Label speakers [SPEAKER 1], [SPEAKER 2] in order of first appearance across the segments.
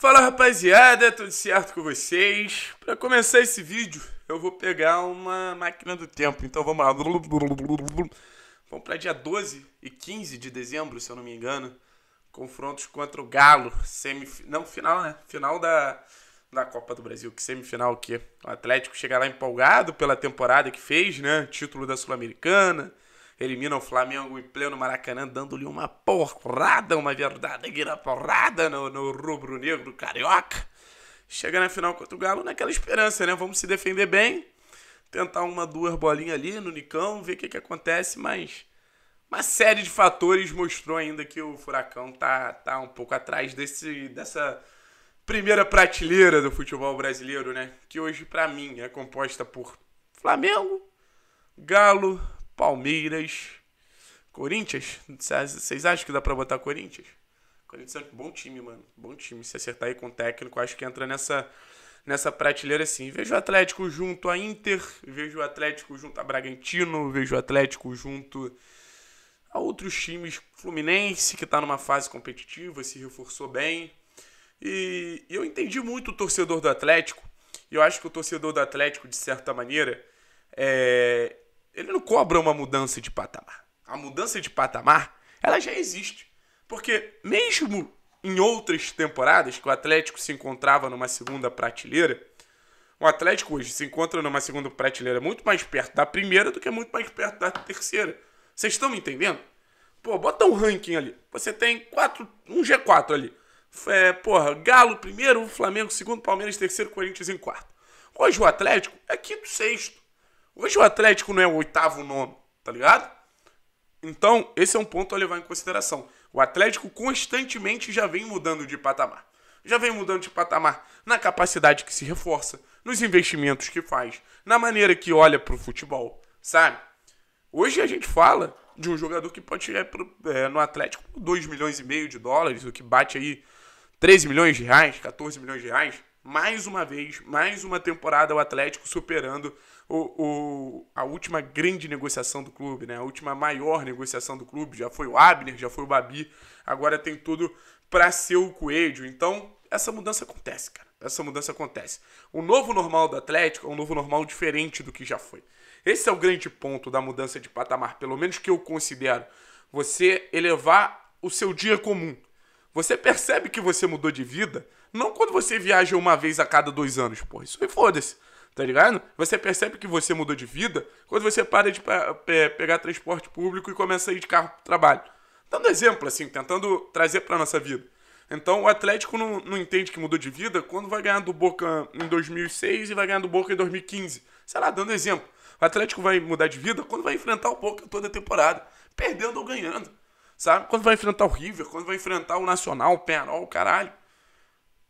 [SPEAKER 1] Fala rapaziada, tudo certo com vocês? Para começar esse vídeo, eu vou pegar uma máquina do tempo, então vamos lá. Vamos para dia 12 e 15 de dezembro, se eu não me engano. Confrontos contra o Galo, semif... não, final, né? Final da, da Copa do Brasil, que semifinal que o Atlético chega lá empolgado pela temporada que fez, né? Título da Sul-Americana, elimina o Flamengo em pleno Maracanã, dando-lhe uma porrada, uma verdadeira porrada no, no rubro-negro carioca. Chega na final contra o Galo naquela esperança, né? Vamos se defender bem, tentar uma, duas bolinhas ali no Nicão, ver o que, que acontece, mas uma série de fatores mostrou ainda que o Furacão tá, tá um pouco atrás desse, dessa primeira prateleira do futebol brasileiro, né? Que hoje, para mim, é composta por Flamengo, Galo, Palmeiras, Corinthians. Vocês acham que dá pra botar Corinthians? Corinthians é um bom time, mano. Bom time. Se acertar aí com o técnico, acho que entra nessa, nessa prateleira assim. Vejo o Atlético junto a Inter, vejo o Atlético junto a Bragantino, vejo o Atlético junto a outros times. Fluminense, que tá numa fase competitiva, se reforçou bem. E eu entendi muito o torcedor do Atlético. E eu acho que o torcedor do Atlético, de certa maneira, é, ele não cobra uma mudança de patamar. A mudança de patamar, ela já existe. Porque mesmo em outras temporadas que o Atlético se encontrava numa segunda prateleira, o Atlético hoje se encontra numa segunda prateleira muito mais perto da primeira do que muito mais perto da terceira. Vocês estão me entendendo? Pô, bota um ranking ali. Você tem quatro, um G4 ali. É, porra, Galo primeiro, Flamengo segundo, Palmeiras terceiro, Corinthians em quarto. Hoje o Atlético é quinto, sexto. Hoje o Atlético não é o oitavo nome, tá ligado? Então, esse é um ponto a levar em consideração. O Atlético constantemente já vem mudando de patamar. Já vem mudando de patamar na capacidade que se reforça, nos investimentos que faz, na maneira que olha para o futebol, sabe? Hoje a gente fala de um jogador que pode chegar pro, é, no Atlético por 2 milhões e meio de dólares, o que bate aí 13 milhões de reais, 14 milhões de reais mais uma vez, mais uma temporada, o Atlético superando o, o, a última grande negociação do clube, né? a última maior negociação do clube. Já foi o Abner, já foi o Babi, agora tem tudo para ser o Coelho. Então, essa mudança acontece, cara. Essa mudança acontece. O novo normal do Atlético é um novo normal diferente do que já foi. Esse é o grande ponto da mudança de patamar, pelo menos que eu considero. Você elevar o seu dia comum. Você percebe que você mudou de vida não quando você viaja uma vez a cada dois anos, pô, Isso aí foda-se. Tá ligado? Você percebe que você mudou de vida quando você para de pegar transporte público e começa a ir de carro pro trabalho. Dando exemplo, assim, tentando trazer pra nossa vida. Então o Atlético não, não entende que mudou de vida quando vai ganhar do Boca em 2006 e vai ganhar do Boca em 2015. Sei lá, dando exemplo. O Atlético vai mudar de vida quando vai enfrentar o Boca toda a temporada, perdendo ou ganhando. Sabe? Quando vai enfrentar o River, quando vai enfrentar o Nacional, o Penarol, caralho.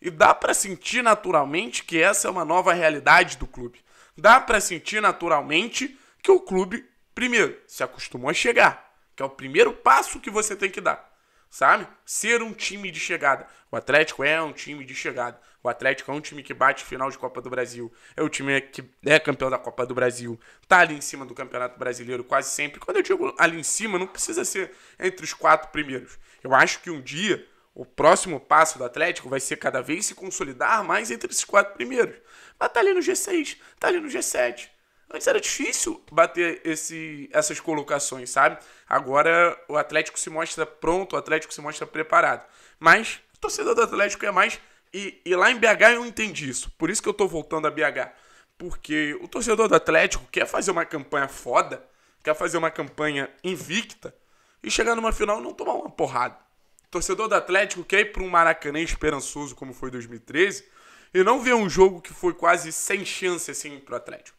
[SPEAKER 1] E dá para sentir naturalmente que essa é uma nova realidade do clube. Dá para sentir naturalmente que o clube, primeiro, se acostumou a chegar, que é o primeiro passo que você tem que dar, sabe? Ser um time de chegada. O Atlético é um time de chegada. O Atlético é um time que bate final de Copa do Brasil. É o time que é campeão da Copa do Brasil. Tá ali em cima do Campeonato Brasileiro quase sempre. Quando eu digo ali em cima, não precisa ser entre os quatro primeiros. Eu acho que um dia o próximo passo do Atlético vai ser cada vez se consolidar mais entre esses quatro primeiros. Mas tá ali no G6, tá ali no G7. Antes era difícil bater esse, essas colocações, sabe? Agora o Atlético se mostra pronto, o Atlético se mostra preparado. Mas o torcedor do Atlético é mais. E, e lá em BH eu entendi isso. Por isso que eu tô voltando a BH. Porque o torcedor do Atlético quer fazer uma campanha foda, quer fazer uma campanha invicta e chegar numa final e não tomar uma porrada. Torcedor do Atlético quer ir para um Maracanã esperançoso como foi 2013 e não ver um jogo que foi quase sem chance assim o Atlético.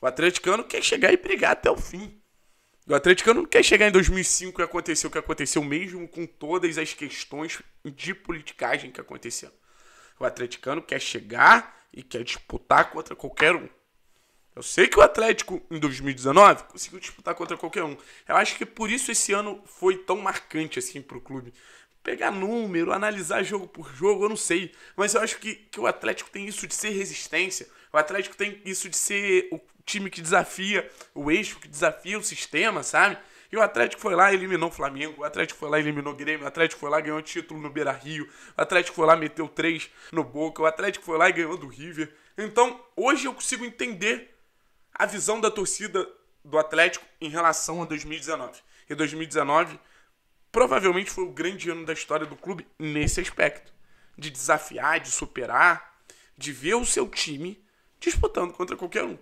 [SPEAKER 1] O atleticano quer chegar e brigar até o fim. O atleticano não quer chegar em 2005 e acontecer o que aconteceu mesmo com todas as questões de politicagem que aconteceram. O atleticano quer chegar e quer disputar contra qualquer um. Eu sei que o Atlético, em 2019, conseguiu disputar contra qualquer um. Eu acho que por isso esse ano foi tão marcante assim pro clube. Pegar número, analisar jogo por jogo, eu não sei. Mas eu acho que, que o Atlético tem isso de ser resistência. O Atlético tem isso de ser o time que desafia o eixo, que desafia o sistema, sabe? E o Atlético foi lá e eliminou o Flamengo. O Atlético foi lá e eliminou o Grêmio. O Atlético foi lá e ganhou título no Beira Rio. O Atlético foi lá e meteu três no Boca. O Atlético foi lá e ganhou do River. Então, hoje eu consigo entender a visão da torcida do Atlético em relação a 2019. E 2019 provavelmente foi o grande ano da história do clube nesse aspecto. De desafiar, de superar, de ver o seu time disputando contra qualquer um.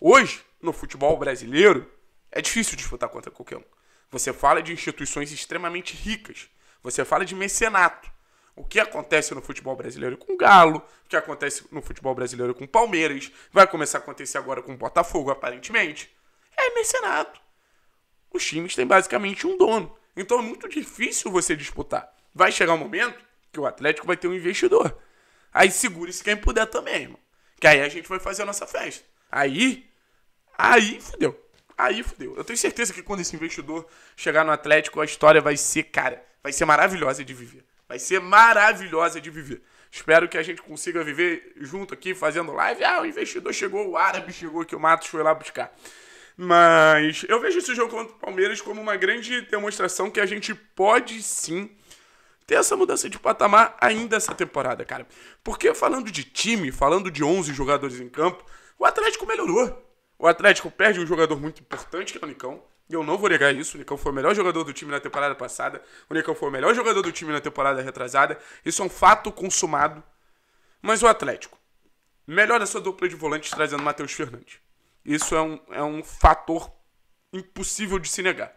[SPEAKER 1] Hoje, no futebol brasileiro, é difícil disputar contra qualquer um. Você fala de instituições extremamente ricas. Você fala de mecenato o que acontece no futebol brasileiro com o Galo, o que acontece no futebol brasileiro com o Palmeiras, vai começar a acontecer agora com o Botafogo, aparentemente, é mercenato. Os times têm basicamente um dono. Então é muito difícil você disputar. Vai chegar um momento que o Atlético vai ter um investidor. Aí segure-se quem puder também, irmão. Que aí a gente vai fazer a nossa festa. Aí, aí fudeu. Aí fudeu. Eu tenho certeza que quando esse investidor chegar no Atlético, a história vai ser, cara, vai ser maravilhosa de viver. Vai ser maravilhosa de viver. Espero que a gente consiga viver junto aqui, fazendo live. Ah, o investidor chegou, o árabe chegou, que o Matos foi lá buscar. Mas eu vejo esse jogo contra o Palmeiras como uma grande demonstração que a gente pode sim ter essa mudança de patamar ainda essa temporada, cara. Porque falando de time, falando de 11 jogadores em campo, o Atlético melhorou. O Atlético perde um jogador muito importante, que é o Nicão. Eu não vou negar isso. O Nicão foi o melhor jogador do time na temporada passada. O Nicão foi o melhor jogador do time na temporada retrasada. Isso é um fato consumado. Mas o Atlético melhora sua dupla de volantes trazendo Matheus Fernandes. Isso é um, é um fator impossível de se negar.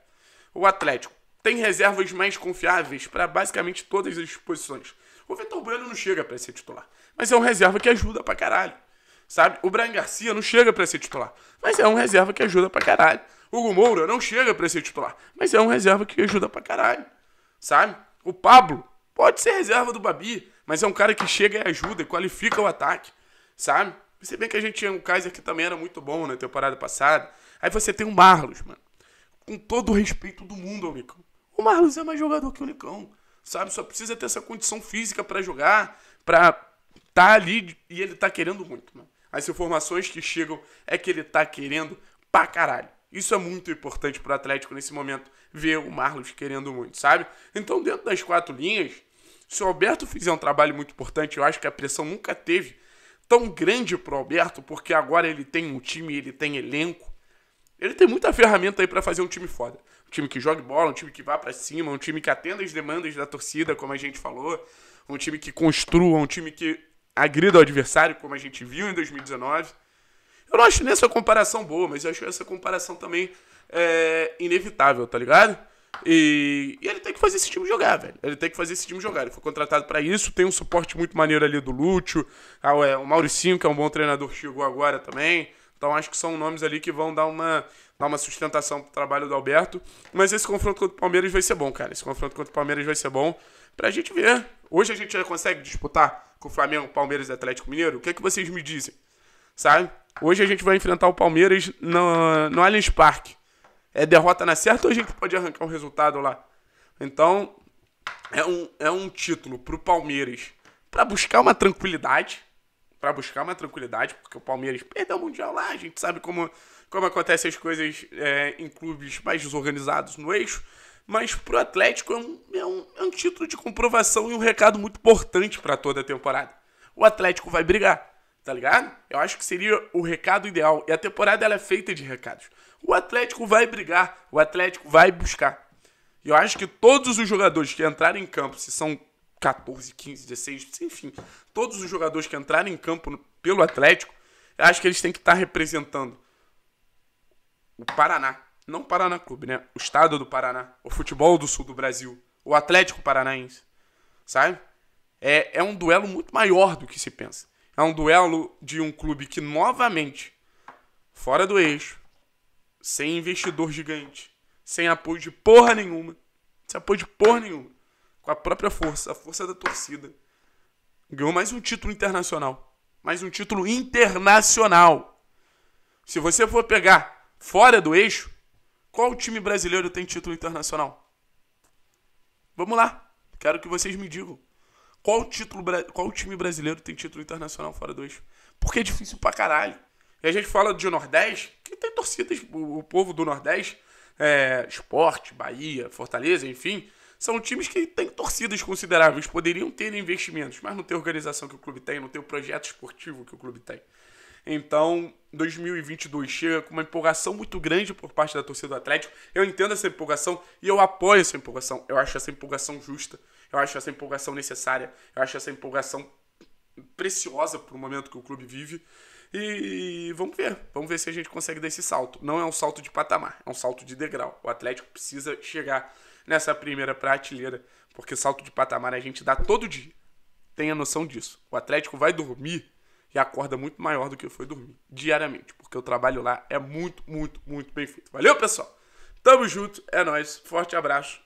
[SPEAKER 1] O Atlético tem reservas mais confiáveis para basicamente todas as posições. O Vitor Bueno não chega para ser titular, mas é um reserva que ajuda pra caralho. Sabe? O Brian Garcia não chega para ser titular, mas é um reserva que ajuda pra caralho. Hugo Moura não chega para ser titular, mas é um reserva que ajuda pra caralho, sabe? O Pablo pode ser reserva do Babi, mas é um cara que chega e ajuda e qualifica o ataque, sabe? Você bem que a gente tinha um Kaiser que também era muito bom na temporada passada. Aí você tem o Marlos, mano. Com todo o respeito do mundo ao Nicão. O Marlos é mais jogador que o Nicão, sabe? Só precisa ter essa condição física para jogar, pra tá ali e ele tá querendo muito, mano. As informações que chegam é que ele tá querendo pra caralho. Isso é muito importante para o Atlético nesse momento, ver o Marlos querendo muito, sabe? Então, dentro das quatro linhas, se o Alberto fizer um trabalho muito importante, eu acho que a pressão nunca teve tão grande para o Alberto, porque agora ele tem um time, ele tem elenco, ele tem muita ferramenta aí para fazer um time foda. Um time que jogue bola, um time que vá para cima, um time que atenda as demandas da torcida, como a gente falou, um time que construa, um time que agrida o adversário, como a gente viu em 2019. Eu não acho nem essa comparação boa, mas eu acho essa comparação também é, inevitável, tá ligado? E, e, ele tem que fazer esse time jogar, velho. Ele tem que fazer esse time jogar. Ele foi contratado para isso, tem um suporte muito maneiro ali do Lúcio. Ah, é, o Mauricinho, que é um bom treinador, chegou agora também. Então acho que são nomes ali que vão dar uma, dar uma sustentação pro trabalho do Alberto. Mas esse confronto contra o Palmeiras vai ser bom, cara. Esse confronto contra o Palmeiras vai ser bom pra gente ver. Hoje a gente já consegue disputar com o Flamengo, Palmeiras e Atlético Mineiro. O que é que vocês me dizem? Sabe? Hoje a gente vai enfrentar o Palmeiras no, no Allianz Parque. É derrota na certa ou a gente pode arrancar um resultado lá? Então, é um, é um título pro Palmeiras para buscar uma tranquilidade. para buscar uma tranquilidade, porque o Palmeiras perdeu o Mundial lá, a gente sabe como, como acontecem as coisas é, em clubes mais desorganizados no eixo. Mas pro Atlético é um, é um, é um título de comprovação e um recado muito importante para toda a temporada. O Atlético vai brigar tá ligado? Eu acho que seria o recado ideal. E a temporada ela é feita de recados. O Atlético vai brigar, o Atlético vai buscar. E eu acho que todos os jogadores que entrarem em campo, se são 14, 15, 16, enfim, todos os jogadores que entrarem em campo pelo Atlético, eu acho que eles têm que estar representando o Paraná. Não o Paraná Clube, né? O estado do Paraná, o futebol do sul do Brasil, o Atlético Paranaense, sabe? É, é um duelo muito maior do que se pensa. É um duelo de um clube que novamente, fora do eixo, sem investidor gigante, sem apoio de porra nenhuma, sem apoio de porra nenhuma, com a própria força, a força da torcida, ganhou mais um título internacional. Mais um título internacional. Se você for pegar fora do eixo, qual time brasileiro tem título internacional? Vamos lá. Quero que vocês me digam. Qual, título, qual time brasileiro tem título internacional fora do eixo? Porque é difícil pra caralho. E a gente fala de Nordeste, que tem torcidas, o, povo do Nordeste, é, Esporte, Bahia, Fortaleza, enfim, são times que têm torcidas consideráveis, poderiam ter investimentos, mas não tem organização que o clube tem, não tem o projeto esportivo que o clube tem. Então, 2022 chega com uma empolgação muito grande por parte da torcida do Atlético. Eu entendo essa empolgação e eu apoio essa empolgação. Eu acho essa empolgação justa. Eu acho essa empolgação necessária, eu acho essa empolgação preciosa para o momento que o clube vive. E vamos ver, vamos ver se a gente consegue dar esse salto. Não é um salto de patamar, é um salto de degrau. O Atlético precisa chegar nessa primeira prateleira, porque salto de patamar a gente dá todo dia. Tenha noção disso. O Atlético vai dormir e acorda muito maior do que foi dormir, diariamente, porque o trabalho lá é muito, muito, muito bem feito. Valeu, pessoal! Tamo junto, é nós. Forte abraço.